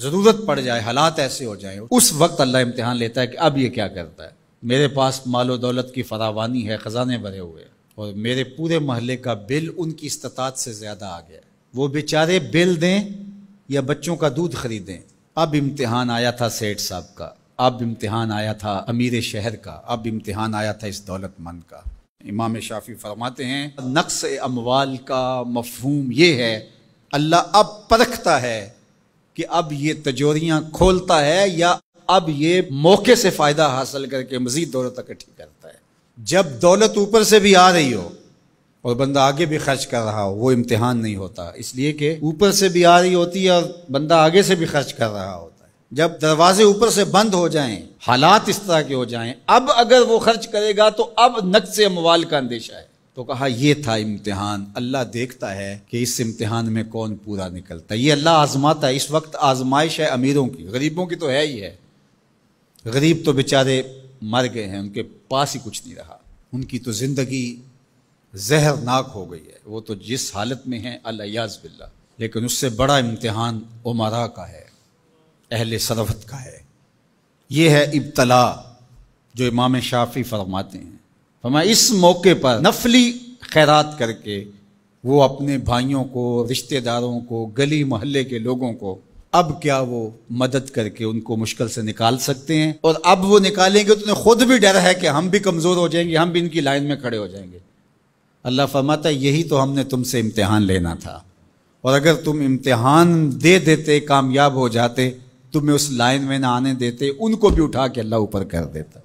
ज़रूरत पड़ जाए हालात ऐसे हो जाए उस वक्त अल्लाह इम्तहान लेता है कि अब ये क्या करता है मेरे पास मालो दौलत की फरावानी है ख़जाने भरे हुए और मेरे पूरे महल्ले का बिल उनकी इस्तात से ज़्यादा आ गया वो बेचारे बिल दें या बच्चों का दूध खरीदें अब इम्तहान आया था सेठ साहब का अब इम्तहान आया था अमीर शहर का अब इम्तहान आया था इस दौलतमंद का इमाम शाफी फरमाते हैं नक्स अमवाल का मफहूम ये है अल्लाह अब परखता है कि अब ये तजोरियां खोलता है या अब ये मौके से फायदा हासिल करके मजीद दौलत इकट्ठी करता है जब दौलत ऊपर से भी आ रही हो और बंदा आगे भी खर्च कर रहा हो वो इम्तिहान नहीं होता इसलिए कि ऊपर से भी आ रही होती है और बंदा आगे से भी खर्च कर रहा होता है जब दरवाजे ऊपर से बंद हो जाएं हालात इस तरह के हो जाएं अब अगर वो खर्च करेगा तो अब नक्श से का अंदेशा है तो कहा यह था इम्तिहान अल्लाह देखता है कि इस इम्तिहान में कौन पूरा निकलता है ये अल्लाह आजमाता है इस वक्त आजमाइश है अमीरों की गरीबों की तो है ही है गरीब तो बेचारे मर गए हैं उनके पास ही कुछ नहीं रहा उनकी तो ज़िंदगी जहरनाक हो गई है वो तो जिस हालत में है अल्लाज बिल्ला लेकिन उससे बड़ा इम्तहान उमरा का है अहल सरवत का है ये है इब्तला जो इमाम शाफी फरमाते हैं फरमा इस मौके पर नफली खैरात करके वो अपने भाइयों को रिश्तेदारों को गली मोहल्ले के लोगों को अब क्या वो मदद करके उनको मुश्किल से निकाल सकते हैं और अब वो निकालेंगे तो उन्हें खुद भी डर है कि हम भी कमज़ोर हो जाएंगे हम भी इनकी लाइन में खड़े हो जाएंगे अल्लाह फरमाता यही तो हमने तुमसे इम्तिहान लेना था और अगर तुम इम्तिहान दे देते कामयाब हो जाते तुम्हें उस लाइन में ना आने देते उनको भी उठा के अल्लाह ऊपर कर देता